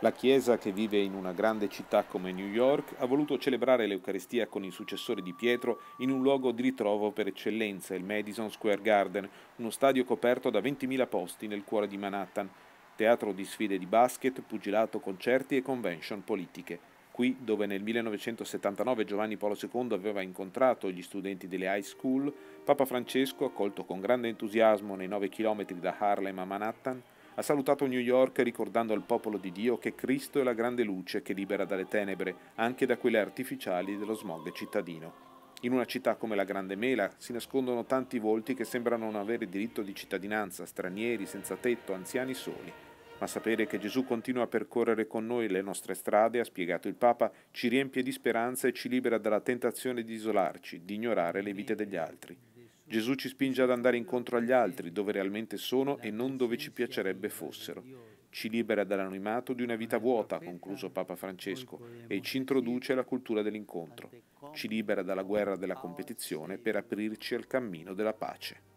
La Chiesa, che vive in una grande città come New York, ha voluto celebrare l'Eucaristia con il successore di Pietro in un luogo di ritrovo per eccellenza, il Madison Square Garden, uno stadio coperto da 20.000 posti nel cuore di Manhattan, teatro di sfide di basket, pugilato, concerti e convention politiche. Qui, dove nel 1979 Giovanni Paolo II aveva incontrato gli studenti delle high school, Papa Francesco, accolto con grande entusiasmo nei 9 chilometri da Harlem a Manhattan, ha salutato New York ricordando al popolo di Dio che Cristo è la grande luce che libera dalle tenebre, anche da quelle artificiali dello smog cittadino. In una città come la Grande Mela si nascondono tanti volti che sembrano non avere diritto di cittadinanza, stranieri, senza tetto, anziani soli. Ma sapere che Gesù continua a percorrere con noi le nostre strade, ha spiegato il Papa, ci riempie di speranza e ci libera dalla tentazione di isolarci, di ignorare le vite degli altri. Gesù ci spinge ad andare incontro agli altri, dove realmente sono e non dove ci piacerebbe fossero. Ci libera dall'anonimato di una vita vuota, concluso Papa Francesco, e ci introduce alla cultura dell'incontro. Ci libera dalla guerra della competizione per aprirci al cammino della pace.